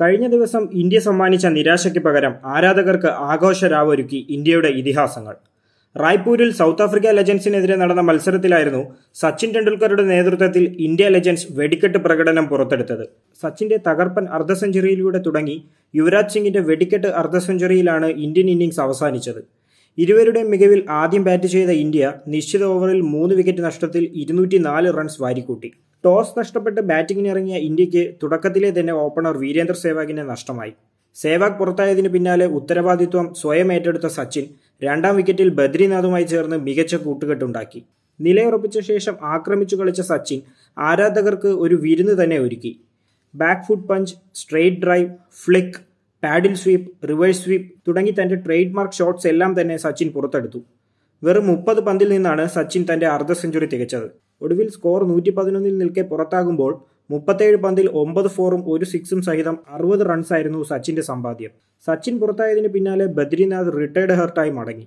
കഴിഞ്ഞ ദിവസം ഇന്ത്യ സമ്മാനിച്ച നിരാശയ്ക്ക് പകരം ആരാധകർക്ക് ആഘോഷരാവൊരുക്കി ഇന്ത്യയുടെ ഇതിഹാസങ്ങൾ റായ്പൂരിൽ സൗത്ത് ആഫ്രിക്ക ലെജൻസിനെതിരെ നടന്ന മത്സരത്തിലായിരുന്നു സച്ചിൻ ടെണ്ടുൽക്കറുടെ നേതൃത്വത്തിൽ ഇന്ത്യ ലെജൻസ് വെടിക്കെട്ട് പ്രകടനം പുറത്തെടുത്തത് സച്ചിന്റെ തകർപ്പൻ അർദ്ധ സെഞ്ചുറിയിലൂടെ തുടങ്ങി യുവരാജ് സിംഗിന്റെ വെടിക്കെട്ട് അർദ്ധ സെഞ്ചുറിയിലാണ് ഇന്ത്യൻ ഇന്നിംഗ്സ് അവസാനിച്ചത് ഇരുവരുടെയും മികവിൽ ആദ്യം ബാറ്റ് ചെയ്ത ഇന്ത്യ നിശ്ചിത ഓവറിൽ മൂന്ന് വിക്കറ്റ് നഷ്ടത്തിൽ ഇരുന്നൂറ്റി റൺസ് വാരിക്കൂട്ടി ടോസ് നഷ്ടപ്പെട്ട് ബാറ്റിംഗിന് ഇറങ്ങിയ ഇന്ത്യക്ക് തുടക്കത്തിലെ തന്നെ ഓപ്പണർ വീരേന്ദ്ര സേവാഗിനെ നഷ്ടമായി സേവാഗ് പുറത്തായതിനു പിന്നാലെ ഉത്തരവാദിത്വം സ്വയം ഏറ്റെടുത്ത സച്ചിൻ രണ്ടാം വിക്കറ്റിൽ ബദ്രിനാഥുമായി ചേർന്ന് മികച്ച കൂട്ടുകെട്ടുണ്ടാക്കി നിലയുറപ്പിച്ച ശേഷം ആക്രമിച്ചു കളിച്ച സച്ചിൻ ആരാധകർക്ക് ഒരു വിരുന്ന് തന്നെ ഒരുക്കി back foot punch straight drive flick paddle sweep reverse sweep തുടങ്ങി തന്റെ ട്രേഡ് മാർക്ക് ഷോട്ട്സ് എല്ലാം തന്നെ സച്ചിൻ പുറത്തെടുത്തു വെറും മുപ്പത് പന്തിൽ നിന്നാണ് സച്ചിൻ തന്റെ അർദ്ധ സെഞ്ചുറി തികച്ചത് ഒടുവിൽ സ്കോർ നൂറ്റി പതിനൊന്നിൽ നിൽക്കെ പുറത്താകുമ്പോൾ മുപ്പത്തേഴ് പന്തിൽ ഒമ്പത് ഫോറും ഒരു സിക്സും സഹിതം അറുപത് റൺസായിരുന്നു സച്ചിന്റെ സമ്പാദ്യം സച്ചിൻ പുറത്തായതിന് പിന്നാലെ ബദ്രിനാഥ് റിട്ടയർഡ് ഹെർട്ടായി മടങ്ങി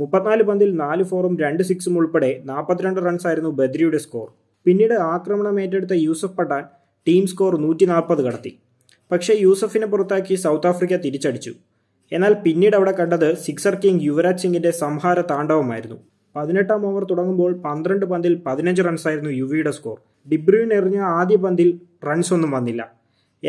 മുപ്പത്തിനാല് പന്തിൽ നാല് ഫോറും രണ്ട് സിക്സും ഉൾപ്പെടെ നാൽപ്പത്തിരണ്ട് റൺസായിരുന്നു ബദ്രിയുടെ സ്കോർ പിന്നീട് ആക്രമണം ഏറ്റെടുത്ത യൂസഫ് പട്ടാൻ ടീം സ്കോർ നൂറ്റി നാൽപ്പത് കടത്തി പക്ഷേ യൂസഫിനെ പുറത്താക്കി സൗത്ത് ആഫ്രിക്ക തിരിച്ചടിച്ചു എന്നാൽ പിന്നീട് അവിടെ കണ്ടത് സിക്സർ കിങ് യുവരാജ് സിംഗിന്റെ സംഹാര താണ്ഡവമായിരുന്നു പതിനെട്ടാം ഓവർ തുടങ്ങുമ്പോൾ പന്ത്രണ്ട് പന്തിൽ പതിനഞ്ച് റൺസായിരുന്നു യുവിയുടെ സ്കോർ ഡിബ്രൂയിൻ എറിഞ്ഞ ആദ്യ പന്തിൽ റൺസ് ഒന്നും വന്നില്ല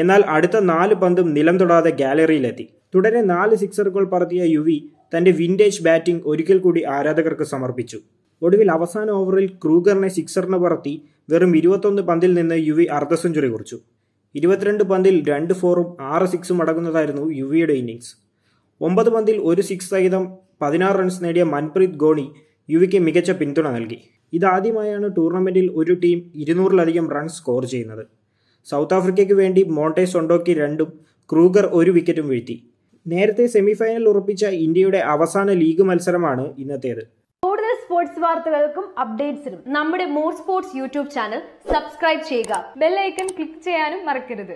എന്നാൽ അടുത്ത നാല് പന്തും നിലം തൊടാതെ ഗാലറിയിലെത്തി തുടരെ നാല് സിക്സറുകൾ പറത്തിയ യുവി തന്റെ വിന്റേജ് ബാറ്റിംഗ് ഒരിക്കൽ കൂടി ആരാധകർക്ക് സമർപ്പിച്ചു ഒടുവിൽ അവസാന ഓവറിൽ ക്രൂഗറിനെ സിക്സറിന് പറത്തി വെറും ഇരുപത്തൊന്ന് പന്തിൽ നിന്ന് യുവി അർദ്ധ സെഞ്ചുറി കുറിച്ചു ഇരുപത്തിരണ്ട് പന്തിൽ രണ്ട് ഫോറും ആറ് സിക്സും അടങ്ങുന്നതായിരുന്നു യുവിയുടെ ഇന്നിങ്സ് ഒമ്പത് പന്തിൽ ഒരു സിക്സ് സഹിതം പതിനാറ് റൺസ് നേടിയ മൻപ്രീത് ഗോണി യുവിക്ക് മികച്ച പിന്തുണ നൽകി ഇതാദ്യമായാണ് ടൂർണമെൻറ്റിൽ ഒരു ടീം ഇരുന്നൂറിലധികം റൺസ് സ്കോർ ചെയ്യുന്നത് സൗത്ത് ആഫ്രിക്കയ്ക്ക് വേണ്ടി മോണ്ടേ സൊണ്ടോക്കി രണ്ടും ക്രൂഗർ ഒരു വിക്കറ്റും വീഴ്ത്തി നേരത്തെ സെമിഫൈനൽ ഉറപ്പിച്ച ഇന്ത്യയുടെ അവസാന ലീഗ് മത്സരമാണ് ഇന്നത്തേത് കൂടുതൽ സ്പോർട്സ് വാർത്തകൾക്കും അപ്ഡേറ്റ്സിനും നമ്മുടെ more sports YouTube channel subscribe ചെയ്യുക ബെല്ലൈക്കൺ ക്ലിക്ക് ചെയ്യാനും മറക്കരുത്